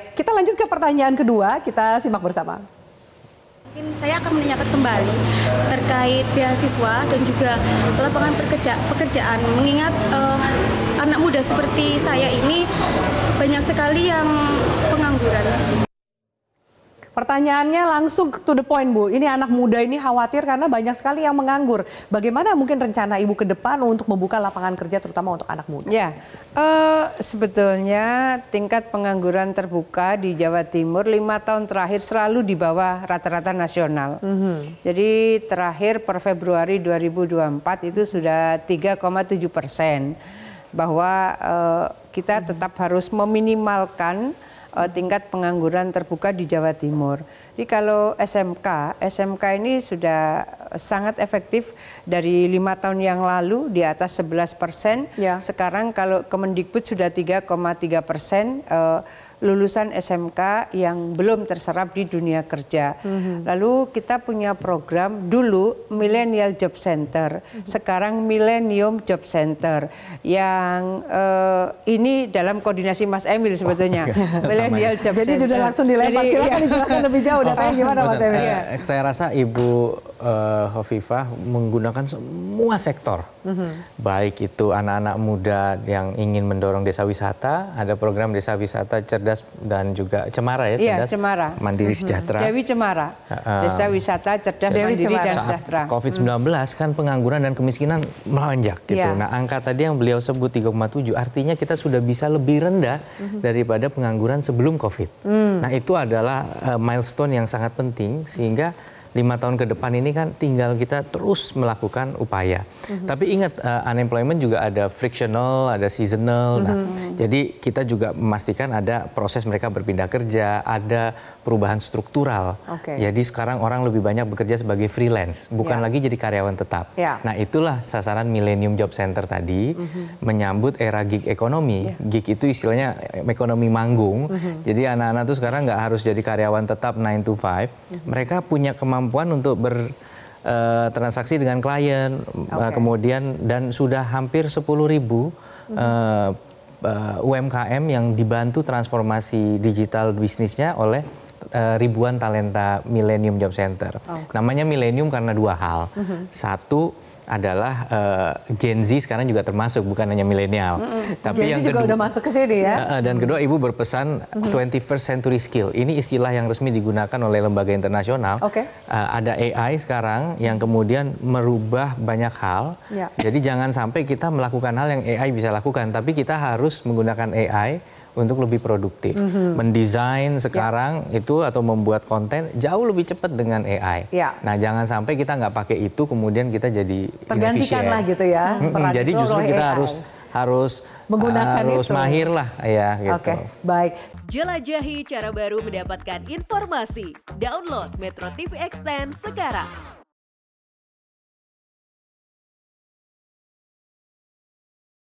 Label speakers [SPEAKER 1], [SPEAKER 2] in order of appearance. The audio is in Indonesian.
[SPEAKER 1] Kita lanjut ke pertanyaan kedua, kita simak bersama.
[SPEAKER 2] Mungkin saya akan menanyakan kembali terkait beasiswa dan juga lapangan pekerja, pekerjaan. Mengingat uh, anak muda seperti saya ini banyak sekali yang pengangguran
[SPEAKER 1] Pertanyaannya langsung to the point Bu, ini anak muda ini khawatir karena banyak sekali yang menganggur. Bagaimana mungkin rencana Ibu ke depan untuk membuka lapangan kerja terutama untuk anak muda? Ya, uh, sebetulnya tingkat pengangguran terbuka di Jawa Timur lima tahun terakhir selalu di bawah rata-rata nasional. Mm -hmm. Jadi terakhir per Februari 2024 itu sudah 3,7 persen. Bahwa uh, kita mhm. tetap harus meminimalkan uh, tingkat pengangguran terbuka di Jawa Timur. Jadi kalau SMK, SMK ini sudah sangat efektif dari lima tahun yang lalu di atas 11 persen. Ya. Sekarang kalau Kemendikbud sudah 3,3 persen uh, lulusan SMK yang belum terserap di dunia kerja. Mm-hmm. Lalu kita punya program dulu Millennial Job Center, mm-hmm. sekarang Millennium Job Center yang uh, ini dalam koordinasi Mas Emil sebetulnya. Oh, okay. Millennial Job Jadi Center. Jadi sudah langsung dilempar, silakan ya. dijelaskan lebih jauh datanya oh, gimana Mas Emil. Uh,
[SPEAKER 2] saya rasa Ibu uh, Hovifah menggunakan semua sektor, mm-hmm. baik itu anak-anak muda yang ingin mendorong desa wisata, ada program desa wisata cerdas dan juga cemara ya, iya, cerdas, cemara. mandiri mm-hmm. sejahtera. Dewi
[SPEAKER 1] Cemara, desa wisata cerdas, Dewi mandiri cemara. dan sejahtera.
[SPEAKER 2] COVID-19 mm kan pengangguran dan kemiskinan melonjak gitu. Yeah. Nah angka tadi yang beliau sebut 3,7 artinya kita sudah bisa lebih rendah mm-hmm. daripada pengangguran sebelum COVID. Mm. Nah itu adalah uh, milestone yang sangat penting sehingga lima tahun ke depan ini kan tinggal kita terus melakukan upaya. Mm-hmm. Tapi ingat uh, unemployment juga ada frictional, ada seasonal. Mm-hmm. Nah, mhm. jadi kita juga memastikan ada proses mereka berpindah kerja, ada perubahan struktural. Okay. Jadi sekarang orang lebih banyak bekerja sebagai freelance, bukan yeah. lagi jadi karyawan tetap. Yeah. Nah, itulah sasaran Millennium Job Center tadi mm-hmm. menyambut era gig ekonomi. Yeah. Gig itu istilahnya eh, ekonomi manggung. Mm-hmm. Jadi anak-anak tuh sekarang nggak harus jadi karyawan tetap 9 to 5. Mm-hmm. Mereka punya kemampuan kemampuan untuk bertransaksi eh, dengan klien, eh, okay. kemudian dan sudah hampir sepuluh ribu mm -hmm. Eh, uh, UMKM yang dibantu transformasi digital bisnisnya oleh uh, ribuan talenta Millennium Job Center. Oh, okay. Namanya Millennium karena dua hal. Mm -hmm. Satu adalah uh, Gen Z sekarang juga termasuk bukan hanya milenial. Mm -hmm. Tapi Gen Z juga kedua, juga udah
[SPEAKER 1] masuk ke sini ya. Uh,
[SPEAKER 2] dan kedua ibu berpesan mm -hmm. 21st century skill. Ini istilah yang resmi digunakan oleh lembaga internasional. Okay. Uh, eh, ada AI sekarang yang kemudian merubah banyak hal. Yeah. Jadi jangan sampai kita melakukan hal yang AI bisa lakukan, tapi kita harus menggunakan AI untuk lebih produktif. Mm -hmm. Mendesain ya. sekarang yeah. itu atau membuat konten jauh lebih cepat dengan AI. Yeah. Nah, jangan sampai kita nggak pakai itu kemudian kita jadi tergantikan lah gitu ya. Mm -hmm. Jadi justru kita AI. harus harus menggunakan harus itu. mahir lah ya gitu. Oke, okay. baik. Jelajahi cara baru mendapatkan informasi. Download Metro TV Extend sekarang.